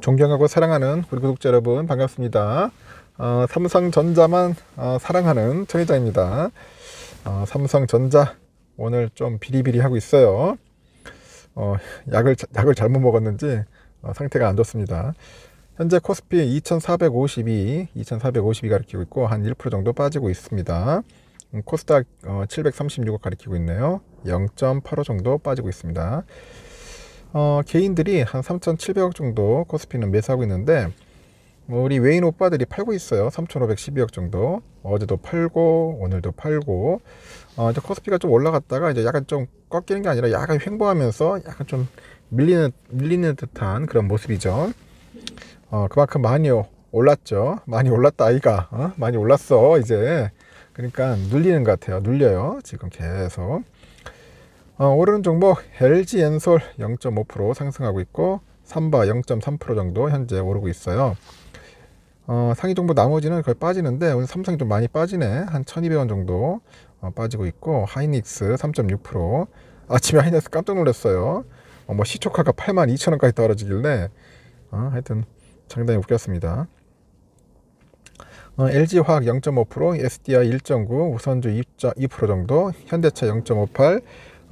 존경하고 사랑하는 우리 구독자 여러분 반갑습니다. 어, 삼성전자만 어, 사랑하는 천희장입니다. 어, 삼성전자 오늘 좀 비리비리 하고 있어요. 어, 약을, 약을 잘못 먹었는지 어, 상태가 안 좋습니다. 현재 코스피 2452, 2452 가리키고 있고 한 1% 정도 빠지고 있습니다. 음, 코스닥 736억 어, 가리키고 있네요. 0.85 정도 빠지고 있습니다. 어, 개인들이 한 3,700억 정도 코스피는 매수하고 있는데 뭐 우리 외인 오빠들이 팔고 있어요. 3,512억 정도. 어제도 팔고 오늘도 팔고 어, 이제 코스피가 좀 올라갔다가 이제 약간 좀 꺾이는 게 아니라 약간 횡보하면서 약간 좀 밀리는 밀리는 듯한 그런 모습이죠. 어, 그만큼 많이 올랐죠. 많이 올랐다 아이가. 어? 많이 올랐어 이제. 그러니까 눌리는 것 같아요. 눌려요. 지금 계속. 어, 오르는 종목 LG 엔솔 0.5% 상승하고 있고 삼바 0.3% 정도 현재 오르고 있어요. 어, 상위 종목 나머지는 거의 빠지는데 오늘 삼성이 좀 많이 빠지네. 한 1200원 정도 어, 빠지고 있고 하이닉스 3.6% 아침에 하이닉스 깜짝 놀랐어요. 어, 뭐 시초가가 82,000원까지 떨어지길래 어, 하여튼 상당히 웃겼습니다. 어, LG화학 0.5%, SDI 1.9, 우선주 2, 2% 정도, 현대차 0.58,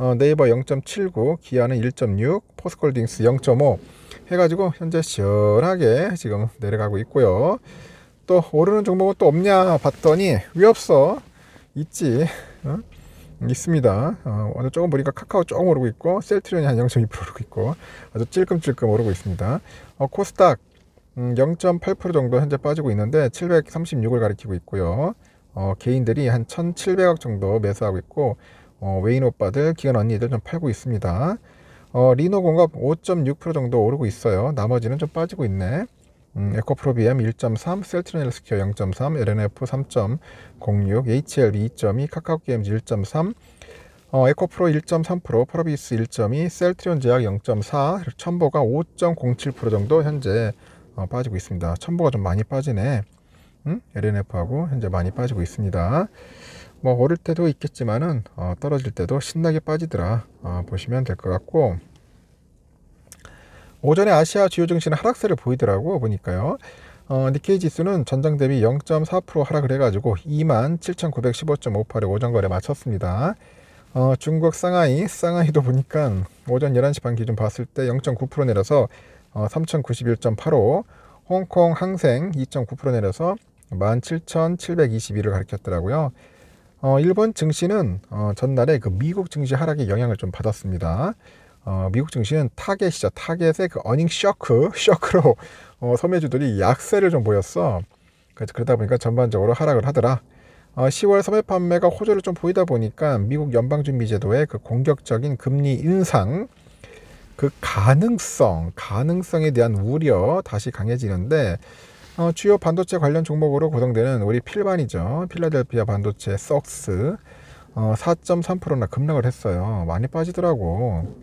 어, 네이버 0.79, 기아는 1.6, 포스콜딩스 0.5 해가지고 현재 시원하게 지금 내려가고 있고요. 또 오르는 종목은 또 없냐 봤더니 위 없어 있지 어? 있습니다. 어, 오늘 조금 보니까 카카오 조금 오르고 있고 셀트리온이 한 0.2% 오르고 있고 아주 찔끔찔끔 오르고 있습니다. 어, 코스닥 음, 0.8% 정도 현재 빠지고 있는데 736을 가리키고 있고요. 어, 개인들이 한 1,700억 정도 매수하고 있고 어, 외인 오빠들, 기간 언니들 좀 팔고 있습니다. 어, 리노 공업 5.6% 정도 오르고 있어요. 나머지는 좀 빠지고 있네. 음, 에코프로비엠 1.3, 셀트리넬스퀘어 0.3, LNF 3.06, HL 2.2, 카카오 게임즈 1.3, 어, 에코프로 1.3%, 프로비스 1.2, 셀트리온 제약 0.4, 첨보가 5.07% 정도 현재 어, 빠지고 있습니다. 첨보가 좀 많이 빠지네. 음? LNF하고 현재 많이 빠지고 있습니다. 뭐 오를 때도 있겠지만은 어, 떨어질 때도 신나게 빠지더라 어, 보시면 될 것 같고 오전에 아시아 주요 증시는 하락세를 보이더라고 보니까요 어, 니케이 지수는 전장 대비 0.4% 하락을 해가지고 27,915.58에 오전 거래 마쳤습니다 어, 중국 상하이 상하이도 보니까 오전 11시 반 기준 봤을 때 0.9% 내려서 어, 3,091.85 홍콩 항생 2.9% 내려서 17,721을 가리켰더라고요 어, 일본 증시는 어, 전날에 그 미국 증시 하락의 영향을 좀 받았습니다. 어, 미국 증시는 타겟이죠. 타겟의 그 어닝 쇼크, 쇼크로 어, 소매주들이 약세를 좀 보였어. 그래서 그러다 보니까 전반적으로 하락을 하더라. 어, 10월 소매 판매가 호조를 좀 보이다 보니까 미국 연방준비제도의 그 공격적인 금리 인상, 그 가능성, 가능성에 대한 우려 다시 강해지는데 어, 주요 반도체 관련 종목으로 구성되는 우리 필반이죠. 필라델피아 반도체 석스 어, 4.3%나 급락을 했어요. 많이 빠지더라고.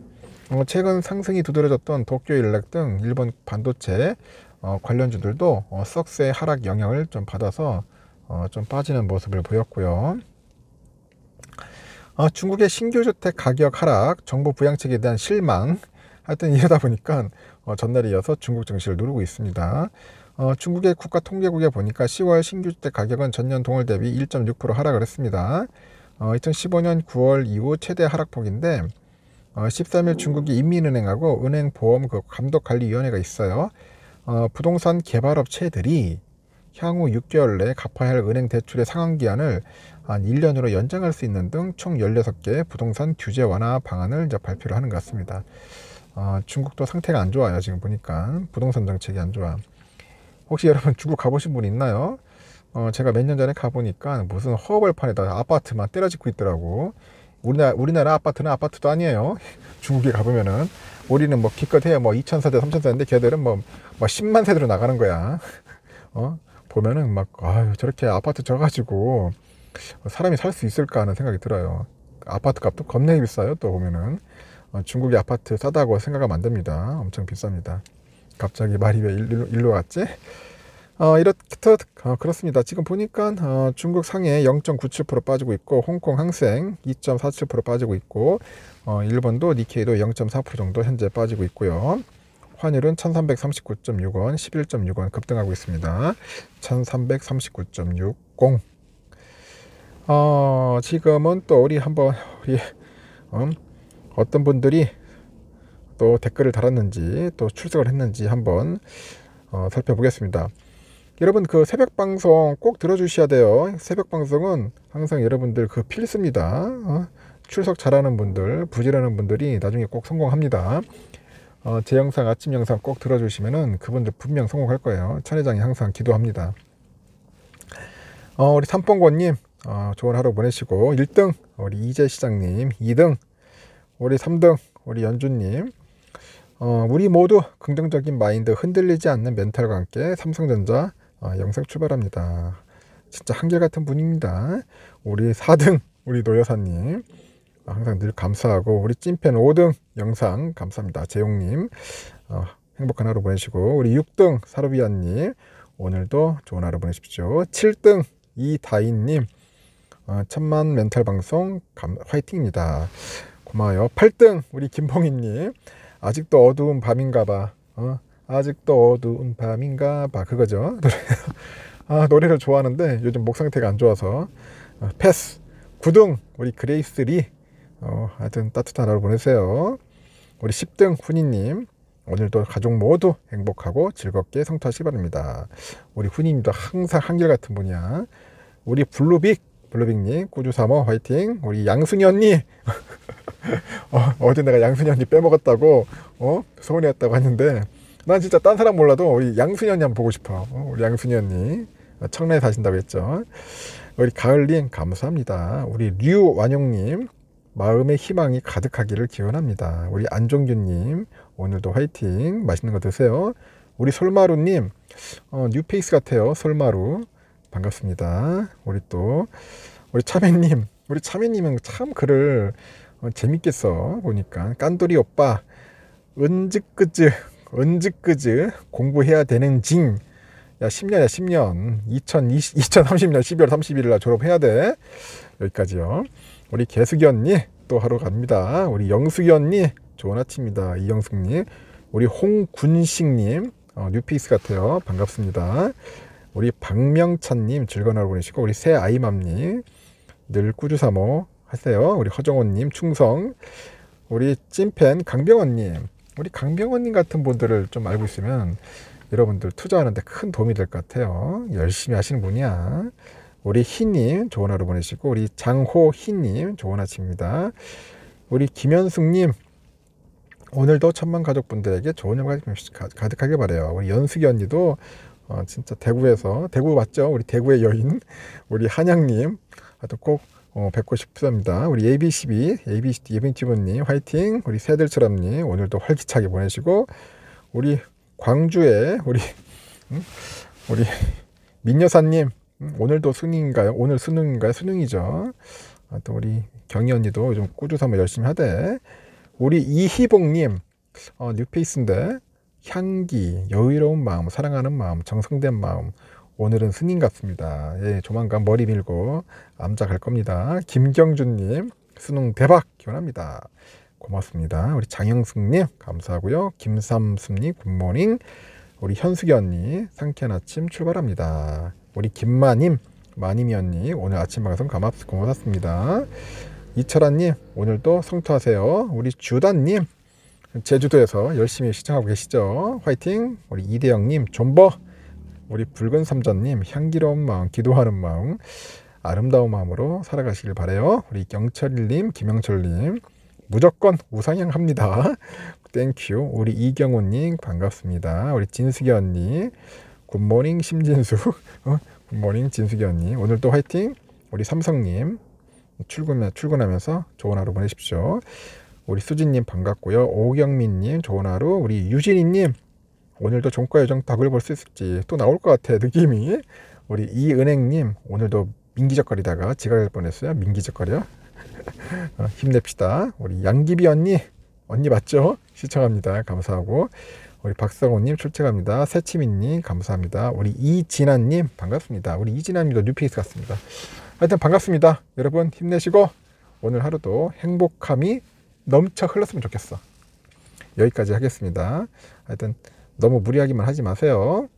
어, 최근 상승이 두드러졌던 도쿄 일렉 등 일본 반도체 어, 관련주들도 어, 석스의 하락 영향을 좀 받아서 어, 좀 빠지는 모습을 보였고요. 어, 중국의 신규 주택 가격 하락, 정부 부양책에 대한 실망, 하여튼 이러다 보니까 어, 전날에 이어서 중국 증시를 누르고 있습니다. 어, 중국의 국가통계국에 보니까 10월 신규주택 가격은 전년 동월 대비 1.6% 하락을 했습니다. 어, 2015년 9월 이후 최대 하락폭인데 어, 13일 중국이 인민은행하고 은행보험 그 감독관리위원회가 있어요. 어, 부동산 개발업체들이 향후 6개월 내에 갚아야 할 은행 대출의 상환 기한을 한 1년으로 연장할 수 있는 등 총 16개의 부동산 규제 완화 방안을 이제 발표를 하는 것 같습니다. 어, 중국도 상태가 안 좋아요. 지금 보니까 부동산 정책이 안 좋아. 혹시 여러분 중국 가보신 분 있나요? 어, 제가 몇 년 전에 가보니까 무슨 허벌판에다 아파트만 때려 짓고 있더라고. 우리나라, 우리나라 아파트는 아파트도 아니에요. 중국에 가보면은. 우리는 뭐 기껏해야 뭐 2,000세대, 3,000세대인데 걔들은 뭐, 뭐 10만 세대로 나가는 거야. 어? 보면은 막, 아유, 저렇게 아파트 져가지고 사람이 살 수 있을까 하는 생각이 들어요. 아파트 값도 겁나 비싸요, 또 보면은. 어, 중국의 아파트 싸다고 생각하면 안 됩니다. 엄청 비쌉니다. 갑자기 말이 왜 일로, 일로 갔지? 어, 이렇듯 어, 그렇습니다. 지금 보니까 어, 중국 상해 0.97% 빠지고 있고 홍콩 항생 2.47% 빠지고 있고 어, 일본도 니케이도 0.4% 정도 현재 빠지고 있고요. 환율은 1339.6원, 11.6원 급등하고 있습니다. 1339.60 어, 지금은 또 우리 한번 우리 예, 어, 음, 어떤 분들이 또 댓글을 달았는지 또 출석을 했는지 한번 어, 살펴보겠습니다. 여러분 그 새벽 방송 꼭 들어주셔야 돼요. 새벽 방송은 항상 여러분들 그 필수입니다. 어? 출석 잘하는 분들, 부지런한 분들이 나중에 꼭 성공합니다. 어, 제 영상, 아침 영상 꼭 들어주시면은 그분들 분명 성공할 거예요. 천회장이 항상 기도합니다. 어, 우리 삼봉권님, 어, 좋은 하루 보내시고, 1등, 우리 이재 시장님, 2등, 우리 3등 우리 연주님 어, 우리 모두 긍정적인 마인드 흔들리지 않는 멘탈과 함께 삼성전자 어, 영상 출발합니다. 진짜 한결같은 분입니다. 우리 4등 우리 노여사님 항상 늘 감사하고 우리 찐팬 5등 영상 감사합니다. 재용님 어, 행복한 하루 보내시고 우리 6등 사루비아님 오늘도 좋은 하루 보내십시오. 7등 이다인님 어, 천만 멘탈 방송 감, 화이팅입니다. 고마워요. 8등 우리 김봉희님 아직도 어두운 밤인가봐. 어? 아직도 어두운 밤인가봐 그거죠. 노래 아 노래를 좋아하는데 요즘 목 상태가 안 좋아서 어, 패스. 9등 우리 그레이스 리. 어, 하여튼 따뜻한 하루 보내세요. 우리 10등 훈이님 오늘도 가족 모두 행복하고 즐겁게 성투하시기 바랍니다. 우리 훈이님도 항상 한결같은 분이야. 우리 블루빅, 블루빅님, 꾸주삼모 화이팅. 우리 양승희 님 어, 제 내가 양순이 언니 빼먹었다고 어? 서운해했다고 했는데 난 진짜 딴 사람 몰라도 우리 양순이 언니 한번 보고 싶어 어, 우리 양순이 언니 청라에 사신다고 했죠 우리 가을님 감사합니다 우리 류완용님 마음의 희망이 가득하기를 기원합니다 우리 안종균님 오늘도 화이팅 맛있는 거 드세요 우리 솔마루님 어, 뉴페이스 같아요 솔마루 반갑습니다 우리 또 우리 차외님 우리 차외님은참 글을 어, 재밌겠어 보니까 깐돌이 오빠 은즈끄즈 은즈끄즈 공부해야 되는 징야 10년야 이 10년 2020, 2030년 12월 31일 날 졸업해야 돼 여기까지요 우리 개숙이 언니 또 하러 갑니다 우리 영숙이 언니 좋은 아침입니다 이영숙님 우리 홍군식님 어, 뉴페스 같아요 반갑습니다 우리 박명찬님 즐거운 하루 보내시고 우리 새아이맘님 늘 꾸주사모 하세요. 우리 허정원님 충성. 우리 찐팬 강병원님. 우리 강병원님 같은 분들을 좀 알고 있으면 여러분들 투자하는데 큰 도움이 될 것 같아요. 열심히 하시는 분이야. 우리 희님 좋은 하루 보내시고 우리 장호희님 좋은 아침입니다. 우리 김현숙님 오늘도 천만 가족분들에게 좋은 영화 가득하게 바래요. 우리 연숙이 언니도 어, 진짜 대구에서 대구 맞죠? 우리 대구의 여인 우리 한양님 하여꼭 어, 뵙고 싶습니다 우리 ABCB, ABCD, 예빙티브님 화이팅! 우리 새들처럼님 오늘도 활기차게 보내시고, 우리 광주에 우리, 음? 우리 민여사님, 오늘도 수능인가요? 오늘 수능인가요? 수능이죠. 아, 또 우리 경희 언니도 요즘 꾸준히 한 열심히 하대. 우리 이희봉님, 어, 뉴페이스인데, 향기, 여유로운 마음, 사랑하는 마음, 정성된 마음, 오늘은 스님 같습니다. 예, 조만간 머리 밀고 암자 갈 겁니다. 김경준님, 수능 대박 기원합니다. 고맙습니다. 우리 장영숙님, 감사하고요. 김삼순님, 굿모닝. 우리 현숙이 언니, 상쾌한 아침 출발합니다. 우리 김마님, 마님이 언니, 오늘 아침 방송 감합스 고맙습니다. 이철아님, 오늘도 성투하세요. 우리 주단님, 제주도에서 열심히 시청하고 계시죠. 화이팅! 우리 이대영님, 존버! 우리 붉은 삼자님 향기로운 마음, 기도하는 마음, 아름다운 마음으로 살아가시길 바래요. 우리 경철님, 김영철님 무조건 우상향 합니다. 땡큐. 우리 이경호님 반갑습니다. 우리 진숙이 언니 굿모닝 심진수 어? 굿모닝 진숙이 언니 오늘 도 화이팅. 우리 삼성님 출근 출근하면서 좋은 하루 보내십시오. 우리 수진님 반갑고요. 오경민님 좋은 하루. 우리 유진이님 오늘도 종가 요정 덕을 볼 수 있을지 또 나올 것 같아 느낌이 우리 이은행님 오늘도 민기적거리다가 지각할 뻔했어요 민기적거려 어, 힘냅시다 우리 양기비 언니 언니 맞죠? 시청합니다 감사하고 우리 박성호님 출첵합니다 새치민님 감사합니다 우리 이진아님 반갑습니다 우리 이진아님도 뉴페이스 같습니다 하여튼 반갑습니다 여러분 힘내시고 오늘 하루도 행복함이 넘쳐 흘렀으면 좋겠어 여기까지 하겠습니다 하여튼 너무 무리하기만 하지 마세요.